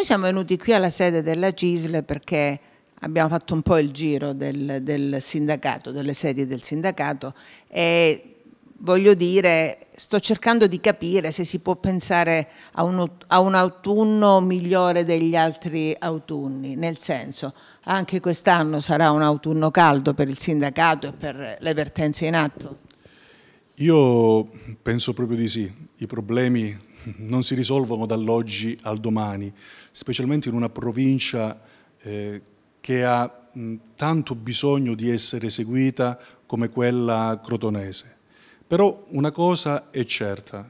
Noi siamo venuti qui alla sede della CISL perché abbiamo fatto un po' il giro del, del sindacato, delle sedi del sindacato e voglio dire, sto cercando di capire se si può pensare a un, a un autunno migliore degli altri autunni, nel senso anche quest'anno sarà un autunno caldo per il sindacato e per le vertenze in atto. Io penso proprio di sì, i problemi non si risolvono dall'oggi al domani, specialmente in una provincia eh, che ha mh, tanto bisogno di essere seguita come quella crotonese. Però una cosa è certa,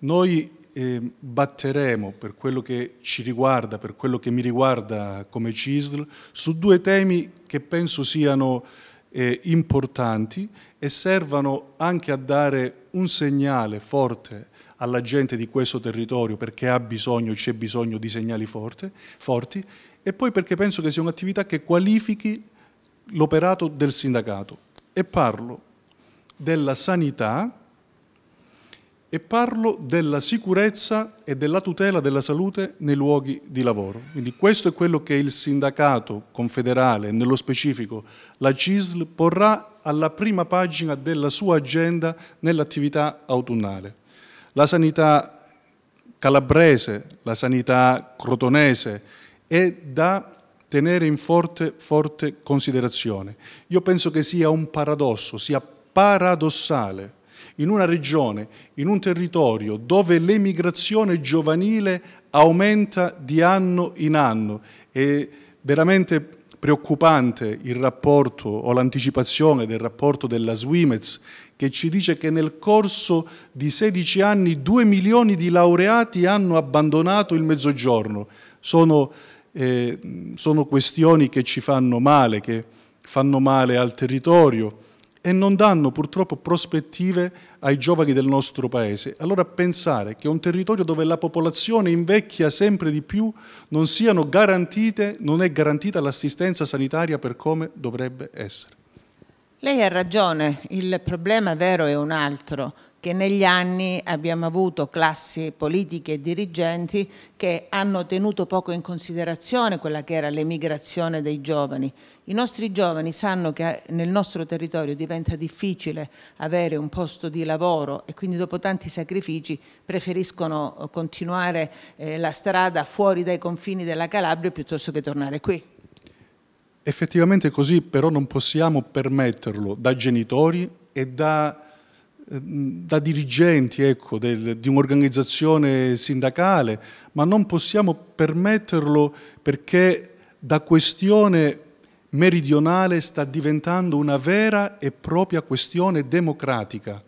noi eh, batteremo per quello che ci riguarda, per quello che mi riguarda come CISL, su due temi che penso siano eh, importanti e servano anche a dare un segnale forte alla gente di questo territorio perché ha bisogno, c'è bisogno di segnali forte, forti e poi perché penso che sia un'attività che qualifichi l'operato del sindacato. E parlo della sanità e parlo della sicurezza e della tutela della salute nei luoghi di lavoro. Quindi questo è quello che il sindacato confederale, nello specifico la CISL, porrà alla prima pagina della sua agenda nell'attività autunnale. La sanità calabrese, la sanità crotonese è da tenere in forte, forte considerazione. Io penso che sia un paradosso, sia paradossale in una regione, in un territorio dove l'emigrazione giovanile aumenta di anno in anno. È veramente preoccupante il rapporto o l'anticipazione del rapporto della Swimez che ci dice che nel corso di 16 anni 2 milioni di laureati hanno abbandonato il mezzogiorno. Sono, eh, sono questioni che ci fanno male, che fanno male al territorio e non danno purtroppo prospettive ai giovani del nostro paese. Allora pensare che un territorio dove la popolazione invecchia sempre di più non, non è garantita l'assistenza sanitaria per come dovrebbe essere. Lei ha ragione, il problema vero è un altro, che negli anni abbiamo avuto classi politiche e dirigenti che hanno tenuto poco in considerazione quella che era l'emigrazione dei giovani. I nostri giovani sanno che eh, nel nostro territorio diventa difficile avere un posto di lavoro e quindi dopo tanti sacrifici preferiscono eh, continuare eh, la strada fuori dai confini della Calabria piuttosto che tornare qui. Effettivamente così, però non possiamo permetterlo da genitori e da Ehm, da dirigenti ecco, del, di un'organizzazione sindacale, ma non possiamo permetterlo perché da questione meridionale sta diventando una vera e propria questione democratica.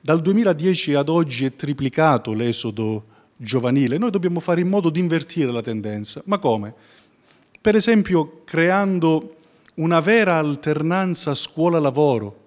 Dal 2010 ad oggi è triplicato l'esodo giovanile, noi dobbiamo fare in modo di invertire la tendenza. Ma come? Per esempio creando una vera alternanza scuola-lavoro,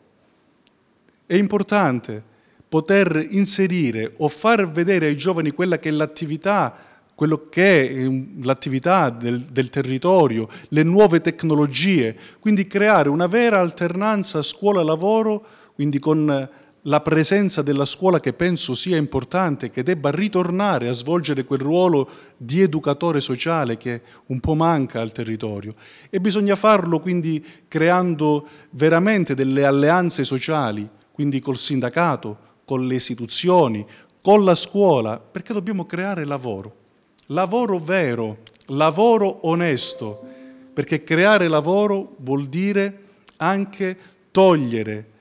è importante poter inserire o far vedere ai giovani quella che è l'attività quello che è ehm, l'attività del, del, territorio, le nuove tecnologie, quindi creare una vera alternanza scuola-lavoro, quindi con la presenza della scuola che penso sia importante, che debba ritornare a svolgere quel ruolo di educatore sociale che un po' manca al territorio. E bisogna farlo quindi creando veramente delle alleanze sociali, quindi col sindacato, con le istituzioni, con la scuola, perché dobbiamo creare lavoro, lavoro vero, lavoro onesto, perché creare lavoro vuol dire anche togliere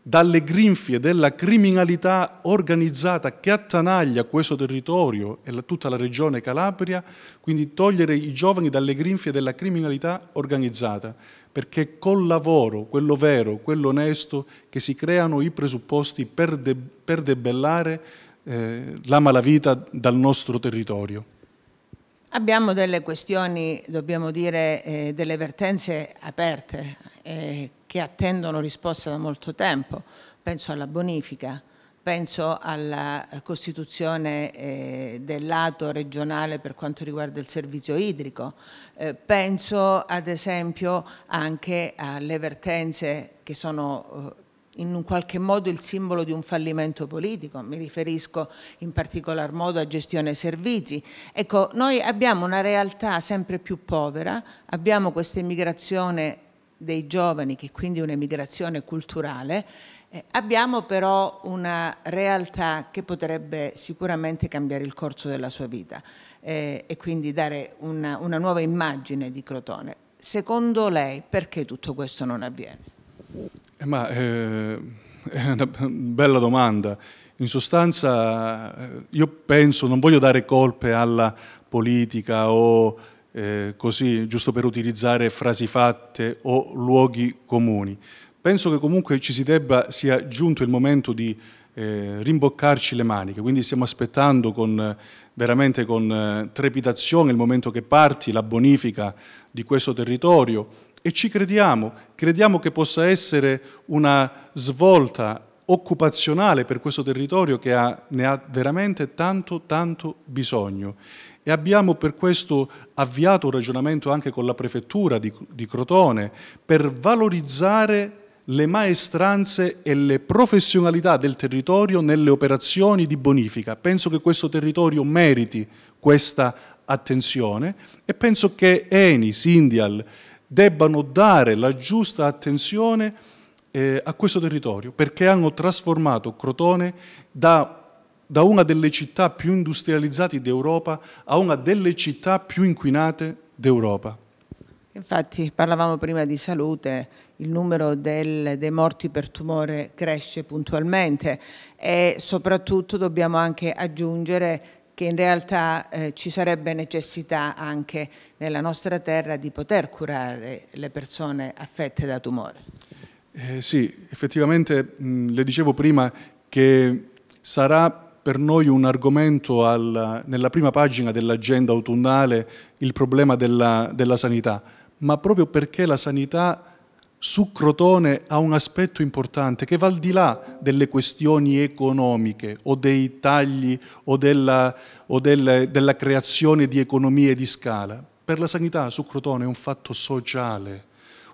dalle grinfie della criminalità organizzata che attanaglia questo territorio e tutta la regione Calabria, quindi togliere i giovani dalle grinfie della criminalità organizzata perché è col lavoro, quello vero, quello onesto, che si creano i presupposti per, de, per debellare eh, la malavita dal nostro territorio. Abbiamo delle questioni, dobbiamo dire, eh, delle vertenze aperte eh, che attendono risposta da molto tempo. Penso alla bonifica, penso alla eh, costituzione eh, lato regionale per quanto riguarda il servizio idrico, eh, penso ad esempio anche alle vertenze che sono eh, in un qualche modo il simbolo di un fallimento politico, mi riferisco in particolar modo a gestione servizi. Ecco, noi abbiamo una realtà sempre più povera, abbiamo questa emigrazione dei giovani, che quindi è un'emigrazione culturale, eh, abbiamo però una realtà che potrebbe sicuramente cambiare il corso della sua vita eh, e quindi dare una, una nuova immagine di Crotone. Secondo lei perché tutto questo non avviene? Eh, ma, eh, è una bella domanda. In sostanza eh, io penso, non voglio dare colpe alla politica o eh, così, giusto per utilizzare frasi fatte o luoghi comuni. Penso che comunque ci si debba, sia giunto il momento di eh, rimboccarci le maniche, quindi stiamo aspettando con, veramente con eh, trepidazione il momento che parti la bonifica di questo territorio e ci crediamo, crediamo che possa essere una svolta occupazionale per questo territorio che ha, ne ha veramente tanto tanto bisogno e abbiamo per questo avviato un ragionamento anche con la prefettura di, di Crotone per valorizzare le maestranze e le professionalità del territorio nelle operazioni di bonifica. Penso che questo territorio meriti questa attenzione e penso che Eni, Sindial debbano dare la giusta attenzione eh, a questo territorio perché hanno trasformato Crotone da, da una delle città più industrializzate d'Europa a una delle città più inquinate d'Europa. Infatti parlavamo prima di salute, il numero del, dei morti per tumore cresce puntualmente e soprattutto dobbiamo anche aggiungere che in realtà eh, ci sarebbe necessità anche nella nostra terra di poter curare le persone affette da tumore. Eh, sì, effettivamente mh, le dicevo prima che sarà per noi un argomento al, nella prima pagina dell'agenda autunnale il problema della, della sanità ma proprio perché la sanità su Crotone ha un aspetto importante che va al di là delle questioni economiche o dei tagli o della, o del, della creazione di economie di scala. Per la sanità su Crotone è un fatto sociale,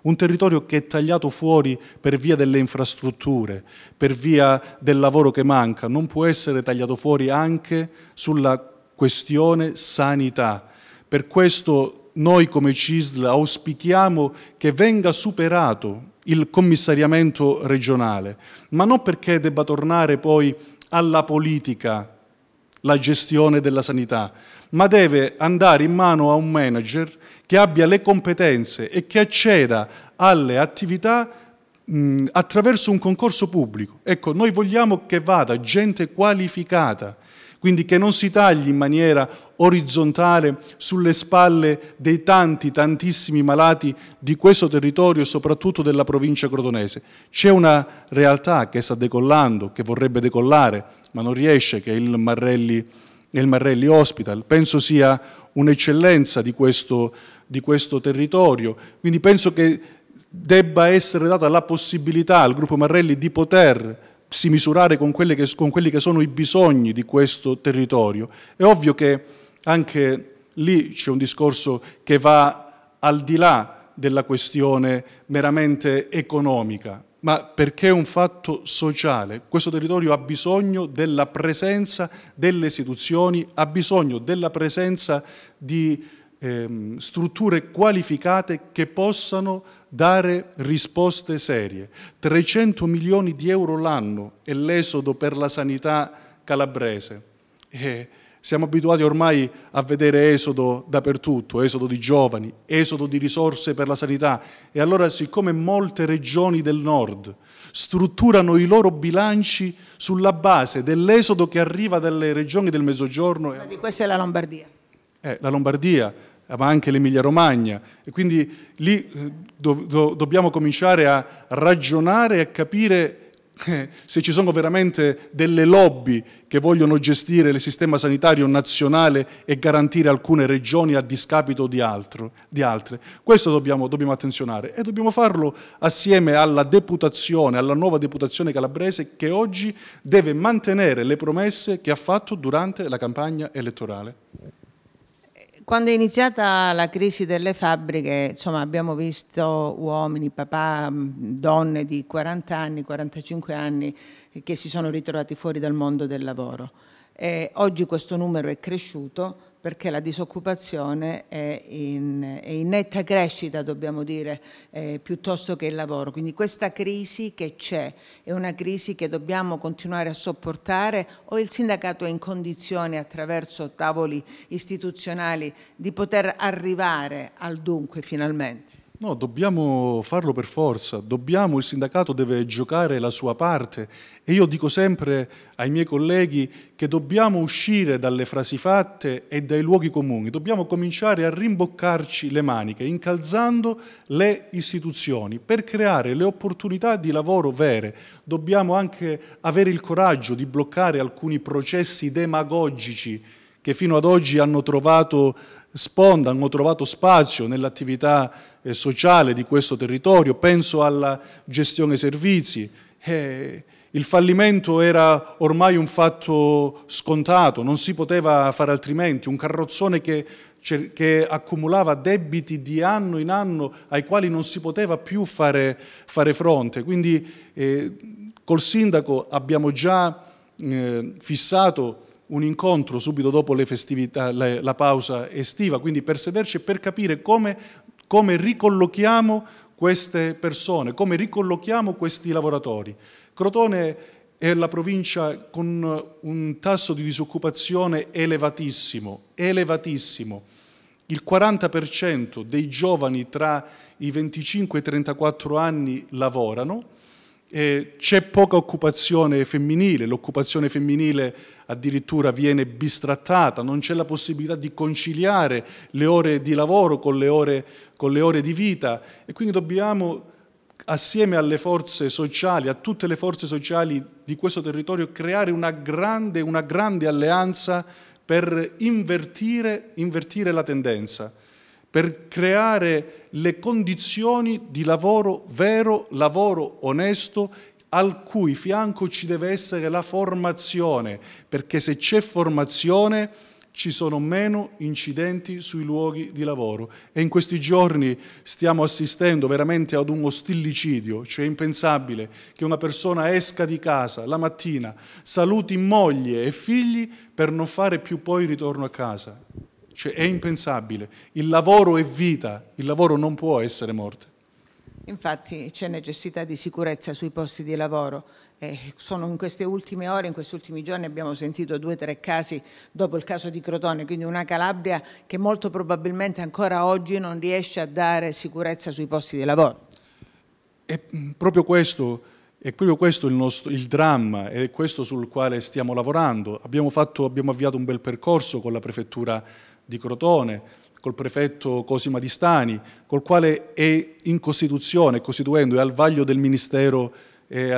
un territorio che è tagliato fuori per via delle infrastrutture, per via del lavoro che manca, non può essere tagliato fuori anche sulla questione sanità. Per questo noi come CISL auspichiamo che venga superato il commissariamento regionale, ma non perché debba tornare poi alla politica la gestione della sanità, ma deve andare in mano a un manager che abbia le competenze e che acceda alle attività mh, attraverso un concorso pubblico. Ecco, noi vogliamo che vada gente qualificata, quindi che non si tagli in maniera orizzontale sulle spalle dei tanti, tantissimi malati di questo territorio e soprattutto della provincia crotonese. C'è una realtà che sta decollando, che vorrebbe decollare, ma non riesce, che è il Marrelli, il Marrelli Hospital. Penso sia un'eccellenza di questo, di questo territorio, quindi penso che debba essere data la possibilità al gruppo Marrelli di poter si misurare con, che, con quelli che sono i bisogni di questo territorio. È ovvio che anche lì c'è un discorso che va al di là della questione meramente economica, ma perché è un fatto sociale. Questo territorio ha bisogno della presenza delle istituzioni, ha bisogno della presenza di ehm, strutture qualificate che possano dare risposte serie. 300 milioni di euro l'anno è l'esodo per la sanità calabrese. E eh, siamo abituati ormai a vedere esodo dappertutto, esodo di giovani, esodo di risorse per la sanità. E allora siccome molte regioni del nord strutturano i loro bilanci sulla base dell'esodo che arriva dalle regioni del mezzogiorno... Questa è la Lombardia. Eh, la Lombardia, ma anche l'Emilia Romagna. E quindi lì eh, do, do, dobbiamo cominciare a ragionare e a capire eh, se ci sono veramente delle lobby che vogliono gestire il sistema sanitario nazionale e garantire alcune regioni a discapito di, altro, di altre. Questo dobbiamo, dobbiamo, attenzionare e dobbiamo farlo assieme alla deputazione, alla nuova deputazione calabrese che oggi deve mantenere le promesse che ha fatto durante la campagna elettorale. Quando è iniziata la crisi delle fabbriche, insomma, abbiamo visto uomini, papà, donne di 40 anni, 45 anni che si sono ritrovati fuori dal mondo del lavoro. E oggi questo numero è cresciuto perché la disoccupazione è in, è in netta crescita, dobbiamo dire, eh, piuttosto che il lavoro. Quindi questa crisi che c'è è una crisi che dobbiamo continuare a sopportare o il sindacato è in condizione attraverso tavoli istituzionali di poter arrivare al dunque finalmente? No, dobbiamo farlo per forza, dobbiamo, il sindacato deve giocare la sua parte e io dico sempre ai miei colleghi che dobbiamo uscire dalle frasi fatte e dai luoghi comuni, dobbiamo cominciare a rimboccarci le maniche, incalzando le istituzioni per creare le opportunità di lavoro vere. Dobbiamo anche avere il coraggio di bloccare alcuni processi demagogici che fino ad oggi hanno trovato sponda, hanno trovato spazio nell'attività eh, sociale di questo territorio, penso alla gestione servizi. Eh, il fallimento era ormai un fatto scontato, non si poteva fare altrimenti, un carrozzone che, che accumulava debiti di anno in anno ai quali non si poteva più fare, fare fronte. Quindi eh, col sindaco abbiamo già eh, fissato un incontro subito dopo le festività, la, la pausa estiva, quindi per sederci e per capire come come ricollochiamo queste persone, come ricollochiamo questi lavoratori. Crotone è la provincia con un tasso di disoccupazione elevatissimo, elevatissimo. Il 40% dei giovani tra i 25 e i 34 anni lavorano, eh, c'è poca occupazione femminile, l'occupazione femminile addirittura viene bistrattata, non c'è la possibilità di conciliare le ore di lavoro con le ore, con le ore di vita e quindi dobbiamo assieme alle forze sociali, a tutte le forze sociali di questo territorio, creare una grande, una grande alleanza per invertire, invertire la tendenza per creare le condizioni di lavoro vero, lavoro onesto, al cui fianco ci deve essere la formazione, perché se c'è formazione ci sono meno incidenti sui luoghi di lavoro e in questi giorni stiamo assistendo veramente ad uno stillicidio, cioè è impensabile che una persona esca di casa la mattina, saluti moglie e figli per non fare più poi ritorno a casa. Cioè è impensabile. Il lavoro è vita, il lavoro non può essere morte. Infatti c'è necessità di sicurezza sui posti di lavoro. Eh, sono in queste ultime ore, in questi ultimi giorni abbiamo sentito due o tre casi dopo il caso di Crotone, quindi una Calabria che molto probabilmente ancora oggi non riesce a dare sicurezza sui posti di lavoro. È mm, proprio questo, è proprio questo il, nostro, il dramma, è questo sul quale stiamo lavorando. Abbiamo, fatto, abbiamo avviato un bel percorso con la Prefettura di Crotone, col prefetto Cosima Di Stani, col quale è in Costituzione, costituendo, è al vaglio del Ministero,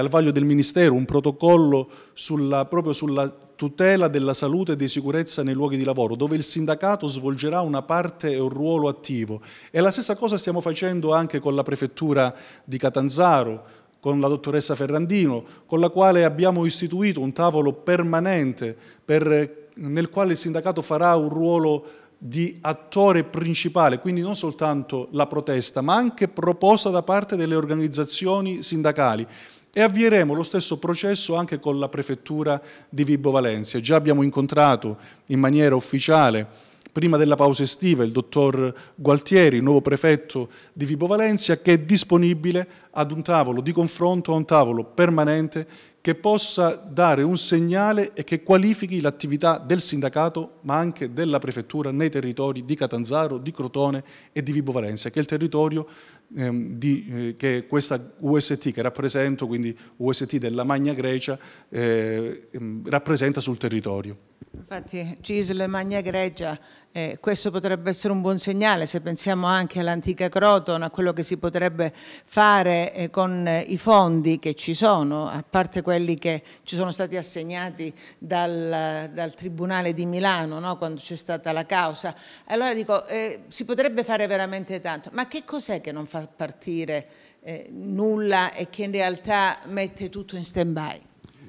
vaglio del Ministero un protocollo sulla, proprio sulla tutela della salute e di sicurezza nei luoghi di lavoro, dove il sindacato svolgerà una parte e un ruolo attivo. E la stessa cosa stiamo facendo anche con la prefettura di Catanzaro, con la dottoressa Ferrandino, con la quale abbiamo istituito un tavolo permanente per, nel quale il sindacato farà un ruolo di attore principale, quindi non soltanto la protesta, ma anche proposta da parte delle organizzazioni sindacali. E avvieremo lo stesso processo anche con la prefettura di Vibo Valencia. Già abbiamo incontrato in maniera ufficiale, prima della pausa estiva, il dottor Gualtieri, nuovo prefetto di Vibo Valencia, che è disponibile ad un tavolo di confronto, a un tavolo permanente che possa dare un segnale e che qualifichi l'attività del sindacato ma anche della prefettura nei territori di Catanzaro, di Crotone e di Vibo Valencia, che è il territorio ehm, di, eh, che questa UST che rappresento, quindi UST della Magna Grecia, eh, ehm, rappresenta sul territorio. Infatti Gisle Magna Grecia, eh, questo potrebbe essere un buon segnale se pensiamo anche all'antica Crotone, a quello che si potrebbe fare eh, con eh, i fondi che ci sono, a parte quelli che ci sono stati assegnati dal, dal Tribunale di Milano no? quando c'è stata la causa. Allora dico, eh, si potrebbe fare veramente tanto, ma che cos'è che non fa partire eh, nulla e che in realtà mette tutto in stand-by?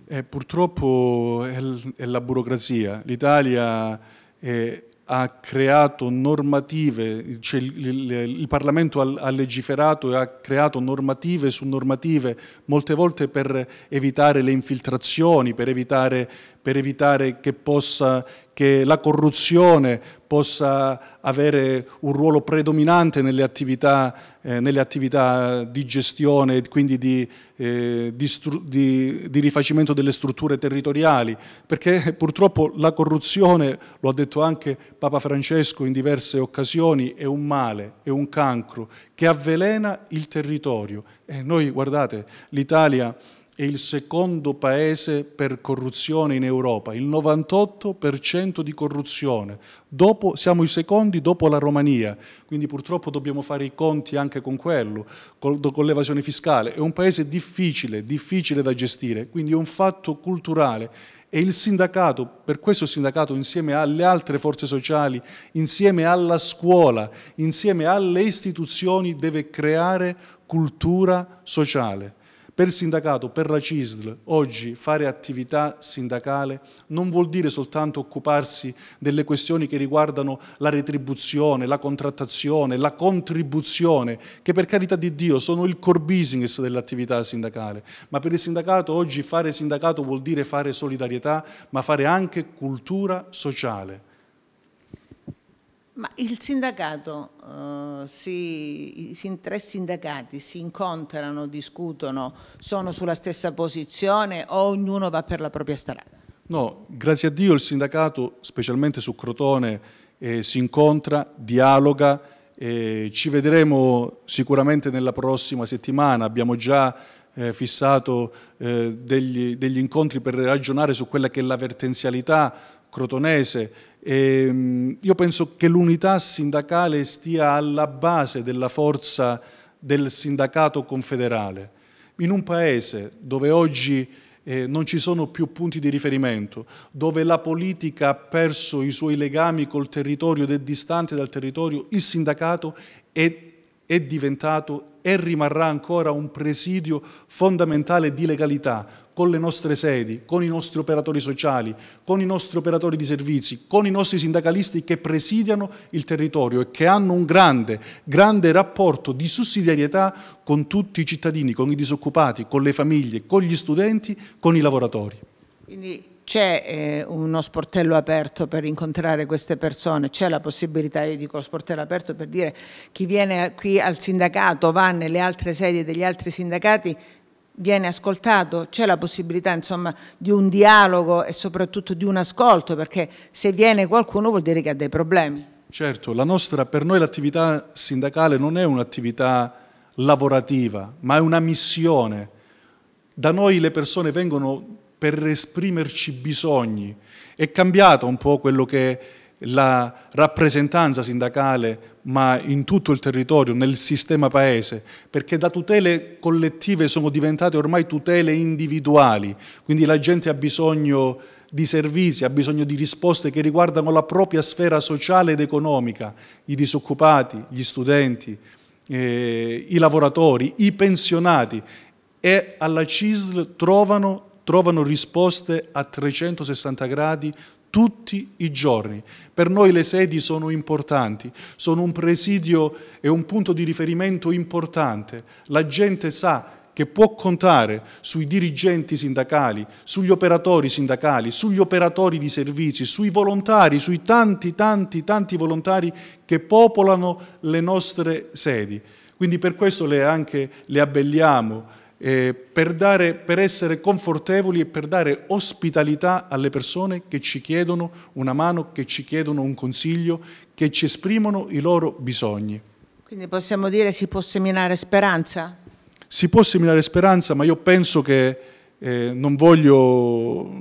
Eh, purtroppo è, è, la burocrazia. L'Italia eh, ha creato normative, cioè il, il, il, Parlamento ha, ha, legiferato e ha creato normative su normative, molte volte per evitare le infiltrazioni, per evitare per evitare che, possa, che la corruzione possa avere un ruolo predominante nelle attività, eh, nelle attività di gestione e quindi di, eh, di, di, di, rifacimento delle strutture territoriali, perché purtroppo la corruzione, lo ha detto anche Papa Francesco in diverse occasioni, è un male, è un cancro che avvelena il territorio. E noi, guardate, l'Italia è il secondo paese per corruzione in Europa, il 98% di corruzione. Dopo, siamo i secondi dopo la Romania, quindi purtroppo dobbiamo fare i conti anche con quello, con, con l'evasione fiscale. È un paese difficile, difficile da gestire, quindi è un fatto culturale e il sindacato, per questo il sindacato insieme alle altre forze sociali, insieme alla scuola, insieme alle istituzioni deve creare cultura sociale. Per sindacato, per la CISL, oggi fare attività sindacale non vuol dire soltanto occuparsi delle questioni che riguardano la retribuzione, la contrattazione, la contribuzione, che per carità di Dio sono il core business dell'attività sindacale, ma per il sindacato oggi fare sindacato vuol dire fare solidarietà, ma fare anche cultura sociale ma il sindacato, eh, si, i tre sindacati si incontrano, discutono, sono sulla stessa posizione o ognuno va per la propria strada? No, grazie a Dio il sindacato, specialmente su Crotone, eh, si incontra, dialoga, eh, ci vedremo sicuramente nella prossima settimana, abbiamo già eh, fissato eh, degli, degli, incontri per ragionare su quella che è la vertenzialità crotonese. E, ehm, io penso che l'unità sindacale stia alla base della forza del sindacato confederale. In un paese dove oggi eh, non ci sono più punti di riferimento, dove la politica ha perso i suoi legami col territorio ed è distante dal territorio, il sindacato è, è diventato e rimarrà ancora un presidio fondamentale di legalità, con le nostre sedi, con i nostri operatori sociali, con i nostri operatori di servizi, con i nostri sindacalisti che presidiano il territorio e che hanno un grande, grande rapporto di sussidiarietà con tutti i cittadini, con i disoccupati, con le famiglie, con gli studenti, con i lavoratori. Quindi c'è eh, uno sportello aperto per incontrare queste persone, c'è la possibilità, io dico sportello aperto per dire chi viene qui al sindacato, va nelle altre sedi degli altri sindacati, viene ascoltato, c'è la possibilità insomma, di un dialogo e soprattutto di un ascolto, perché se viene qualcuno vuol dire che ha dei problemi. Certo, la nostra, per noi l'attività sindacale non è un'attività lavorativa, ma è una missione. Da noi le persone vengono per esprimerci bisogni. È cambiato un po' quello che la rappresentanza sindacale ma in tutto il territorio, nel sistema paese, perché da tutele collettive sono diventate ormai tutele individuali, quindi la gente ha bisogno di servizi, ha bisogno di risposte che riguardano la propria sfera sociale ed economica, i disoccupati, gli studenti, eh, i lavoratori, i pensionati e alla CISL trovano, trovano risposte a 360 gradi tutti i giorni. Per noi le sedi sono importanti, sono un presidio e un punto di riferimento importante. La gente sa che può contare sui dirigenti sindacali, sugli operatori sindacali, sugli operatori di servizi, sui volontari, sui tanti, tanti, tanti volontari che popolano le nostre sedi. Quindi per questo le anche le abbelliamo, eh, per, dare, per essere confortevoli e per dare ospitalità alle persone che ci chiedono una mano, che ci chiedono un consiglio, che ci esprimono i loro bisogni. Quindi possiamo dire si può seminare speranza? Si può seminare speranza, ma io penso che eh, non voglio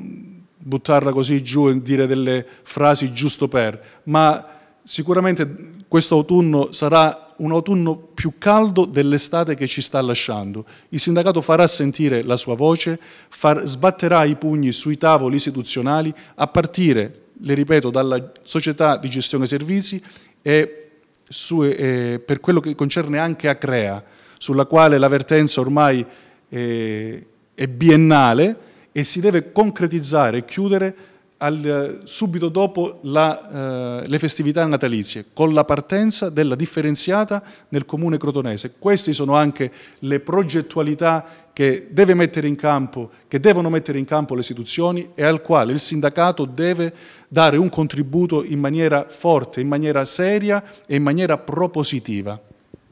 buttarla così giù e dire delle frasi giusto per, ma sicuramente questo autunno sarà un autunno più caldo dell'estate che ci sta lasciando. Il sindacato farà sentire la sua voce, far, sbatterà i pugni sui tavoli istituzionali a partire, le ripeto, dalla società di gestione servizi e, su, e eh, per quello che concerne anche Acrea, sulla quale l'avvertenza ormai è, eh, è biennale e si deve concretizzare e chiudere al, eh, subito dopo la, eh, le festività natalizie, con la partenza della differenziata nel comune crotonese. Queste sono anche le progettualità che, deve mettere in campo, che devono mettere in campo le istituzioni e al quale il sindacato deve dare un contributo in maniera forte, in maniera seria e in maniera propositiva.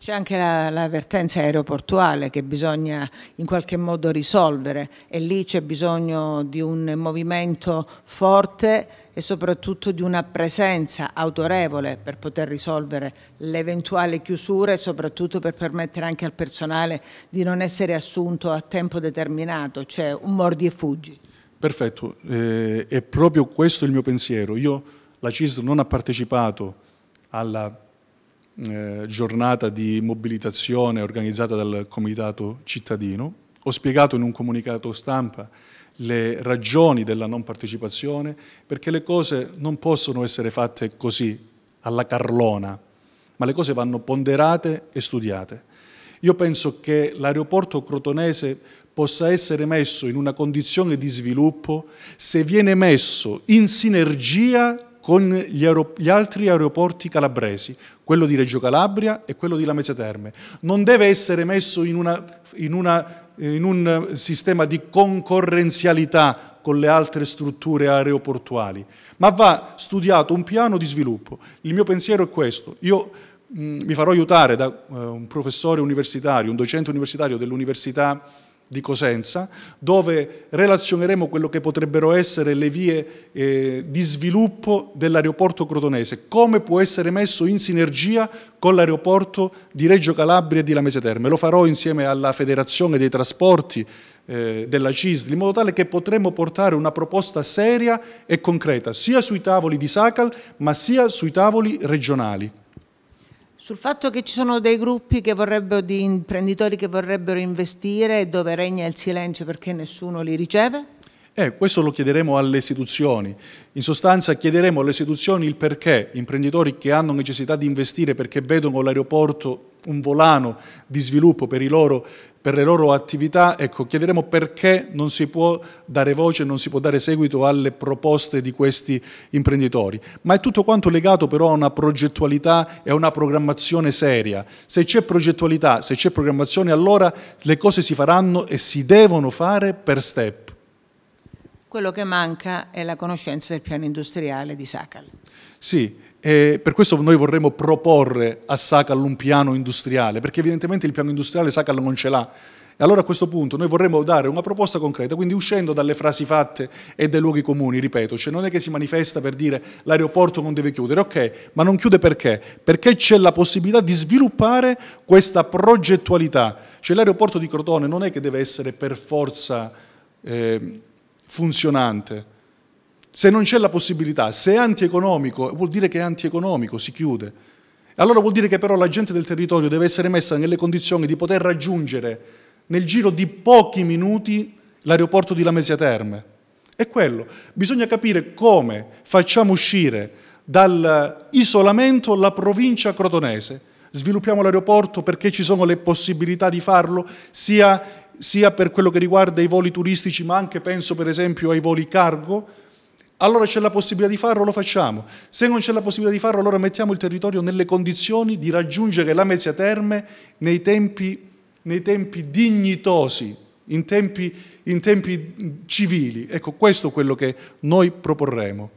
C'è anche l'avvertenza la aeroportuale che bisogna in qualche modo risolvere e lì c'è bisogno di un movimento forte e soprattutto di una presenza autorevole per poter risolvere l'eventuale chiusura e soprattutto per permettere anche al personale di non essere assunto a tempo determinato, cioè un mordi e fuggi. Perfetto, eh, è proprio questo il mio pensiero. Io la CIS non ha partecipato alla eh, giornata di mobilitazione organizzata dal Comitato Cittadino. Ho spiegato in un comunicato stampa le ragioni della non partecipazione perché le cose non possono essere fatte così, alla carlona, ma le cose vanno ponderate e studiate. Io penso che l'aeroporto crotonese possa essere messo in una condizione di sviluppo se viene messo in sinergia con gli, aerop- gli, altri aeroporti calabresi, quello di Reggio Calabria e quello di Lamezia Terme. Non deve essere messo in, una, in, una, in un sistema di concorrenzialità con le altre strutture aeroportuali, ma va studiato un piano di sviluppo. Il mio pensiero è questo. Io mh, mi farò aiutare da uh, un professore universitario, un docente universitario dell'Università di Cosenza, dove relazioneremo quello che potrebbero essere le vie eh, di sviluppo dell'aeroporto crotonese, come può essere messo in sinergia con l'aeroporto di Reggio Calabria e di Lamese Terme. Lo farò insieme alla Federazione dei Trasporti eh, della CISL, in modo tale che potremo portare una proposta seria e concreta, sia sui tavoli di SACAL, ma sia sui tavoli regionali. Sul fatto che ci sono dei gruppi di imprenditori che vorrebbero investire e dove regna il silenzio perché nessuno li riceve? Eh, questo lo chiederemo alle istituzioni. In sostanza chiederemo alle istituzioni il perché imprenditori che hanno necessità di investire perché vedono l'aeroporto un volano di sviluppo per i loro per le loro attività, ecco, chiederemo perché non si può dare voce, non si può dare seguito alle proposte di questi imprenditori. Ma è tutto quanto legato però a una progettualità e a una programmazione seria. Se c'è progettualità, se c'è programmazione, allora le cose si faranno e si devono fare per step. Quello che manca è la conoscenza del piano industriale di Sacal. Sì, e per questo noi vorremmo proporre a Sacal un piano industriale, perché evidentemente il piano industriale Sacal non ce l'ha. E allora a questo punto noi vorremmo dare una proposta concreta, quindi uscendo dalle frasi fatte e dai luoghi comuni, ripeto, cioè non è che si manifesta per dire l'aeroporto non deve chiudere, ok, ma non chiude perché? Perché c'è la possibilità di sviluppare questa progettualità, cioè l'aeroporto di Crotone non è che deve essere per forza eh, funzionante, se non c'è la possibilità, se è antieconomico, vuol dire che è antieconomico, si chiude. Allora vuol dire che però la gente del territorio deve essere messa nelle condizioni di poter raggiungere nel giro di pochi minuti l'aeroporto di Lamezia Terme. È quello. Bisogna capire come facciamo uscire dall'isolamento la provincia crotonese. Sviluppiamo l'aeroporto perché ci sono le possibilità di farlo, sia, sia per quello che riguarda i voli turistici, ma anche penso per esempio ai voli cargo, allora c'è la possibilità di farlo, lo facciamo. Se non c'è la possibilità di farlo, allora mettiamo il territorio nelle condizioni di raggiungere la Mezia Terme nei tempi, nei tempi dignitosi, in tempi, in tempi, civili. Ecco, questo è quello che noi proporremo.